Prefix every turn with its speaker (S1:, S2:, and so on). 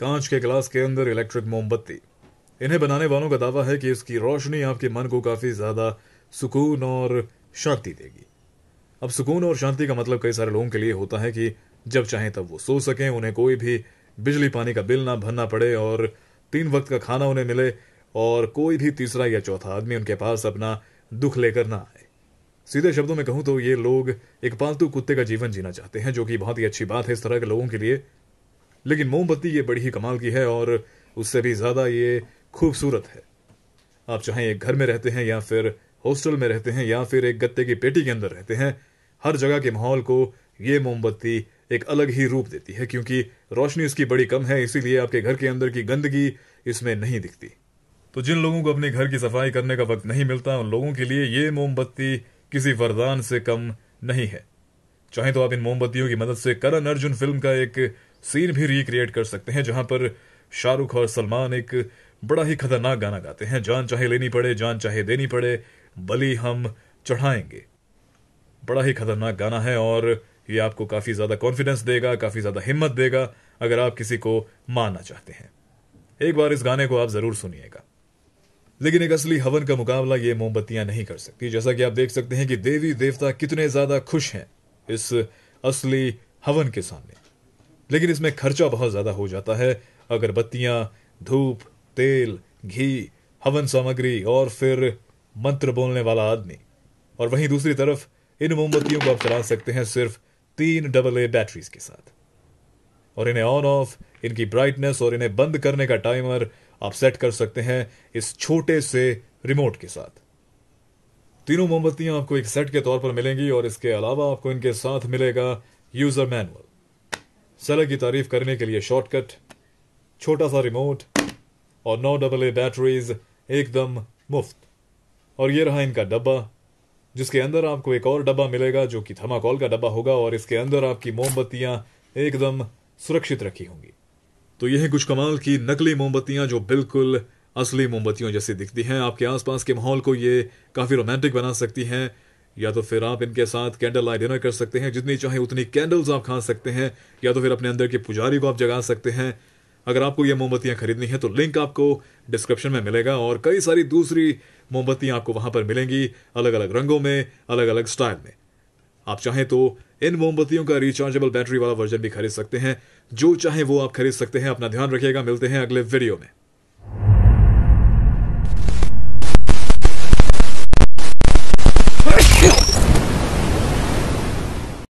S1: कांच के ग्लास के अंदर इलेक्ट्रिक मोमबत्ती इन्हें बनाने वालों का दावा है कि इसकी रोशनी आपके मन को काफी ज्यादा सुकून और शांति देगी अब सुकून और शांति का मतलब कई सारे लोगों के लिए होता है कि जब चाहे तब वो सो सकें उन्हें कोई भी बिजली पानी का बिल ना भरना पड़े और तीन वक्त का खाना उन्हें मिले और कोई भी तीसरा या चौथा आदमी उनके पास अपना दुख लेकर ना आए सीधे शब्दों में कहूं तो ये लोग एक पालतू कुत्ते का जीवन जीना चाहते हैं जो कि बहुत ही अच्छी बात है इस तरह के लोगों के लिए लेकिन मोमबत्ती ये बड़ी ही कमाल की है और उससे भी ज़्यादा ये खूबसूरत है आप चाहे एक घर में रहते हैं या फिर हॉस्टल में रहते हैं या फिर एक गत्ते की पेटी के अंदर रहते हैं हर जगह के माहौल को ये मोमबत्ती एक अलग ही रूप देती है क्योंकि रोशनी इसकी बड़ी कम है इसीलिए आपके घर के अंदर की गंदगी इसमें नहीं दिखती तो जिन लोगों को अपने घर की सफाई करने का वक्त नहीं मिलता उन लोगों के लिए ये मोमबत्ती किसी वरदान से कम नहीं है चाहे तो आप इन मोमबत्तियों की मदद से करण अर्जुन फिल्म का एक सीन भी रिक्रिएट कर सकते हैं जहां पर शाहरुख और सलमान एक बड़ा ही खतरनाक गाना गाते हैं जान चाहे लेनी पड़े जान चाहे देनी पड़े बलि हम चढ़ाएंगे बड़ा ही खतरनाक गाना है और ये आपको काफ़ी ज़्यादा कॉन्फिडेंस देगा काफ़ी ज़्यादा हिम्मत देगा अगर आप किसी को मानना चाहते हैं एक बार इस गाने को आप ज़रूर सुनिएगा लेकिन एक असली हवन का मुकाबला ये मोमबत्तियां नहीं कर सकती जैसा कि आप देख सकते हैं कि देवी देवता कितने ज़्यादा खुश हैं इस असली हवन के सामने लेकिन इसमें खर्चा बहुत ज़्यादा हो जाता है अगरबत्तियां धूप तेल घी हवन सामग्री और फिर मंत्र बोलने वाला आदमी और वहीं दूसरी तरफ इन मोमबत्तियों को आप चला सकते हैं सिर्फ तीन डबल ए बैटरीज के साथ और इन्हें ऑन ऑफ इनकी ब्राइटनेस और इन्हें बंद करने का टाइमर आप सेट कर सकते हैं इस छोटे से रिमोट के साथ तीनों मोमबत्तियां आपको एक सेट के तौर पर मिलेंगी और इसके अलावा आपको इनके साथ मिलेगा यूजर मैनुअल सेलर की तारीफ करने के लिए शॉर्टकट छोटा सा रिमोट और नौ डबल ए बैटरीज एकदम मुफ्त और ये रहा इनका डब्बा जिसके अंदर आपको एक और डब्बा मिलेगा जो कि थमाकॉल का डब्बा होगा और इसके अंदर आपकी मोमबत्तियां एकदम सुरक्षित रखी होंगी तो यह कुछ कमाल की नकली मोमबत्तियां जो बिल्कुल असली मोमबत्तियों जैसी दिखती हैं आपके आसपास के माहौल को ये काफ़ी रोमांटिक बना सकती हैं या तो फिर आप इनके साथ कैंडल लाइट डिनर कर सकते हैं जितनी चाहे उतनी कैंडल्स आप खा सकते हैं या तो फिर अपने अंदर के पुजारी को आप जगा सकते हैं अगर आपको ये मोमबत्तियाँ खरीदनी है तो लिंक आपको डिस्क्रिप्शन में मिलेगा और कई सारी दूसरी मोमबत्तियाँ आपको वहां पर मिलेंगी अलग अलग रंगों में अलग अलग स्टाइल में आप चाहें तो इन मोमबत्तियों का रिचार्जेबल बैटरी वाला वर्जन भी खरीद सकते हैं जो चाहे वो आप खरीद सकते हैं अपना ध्यान रखिएगा मिलते हैं अगले वीडियो में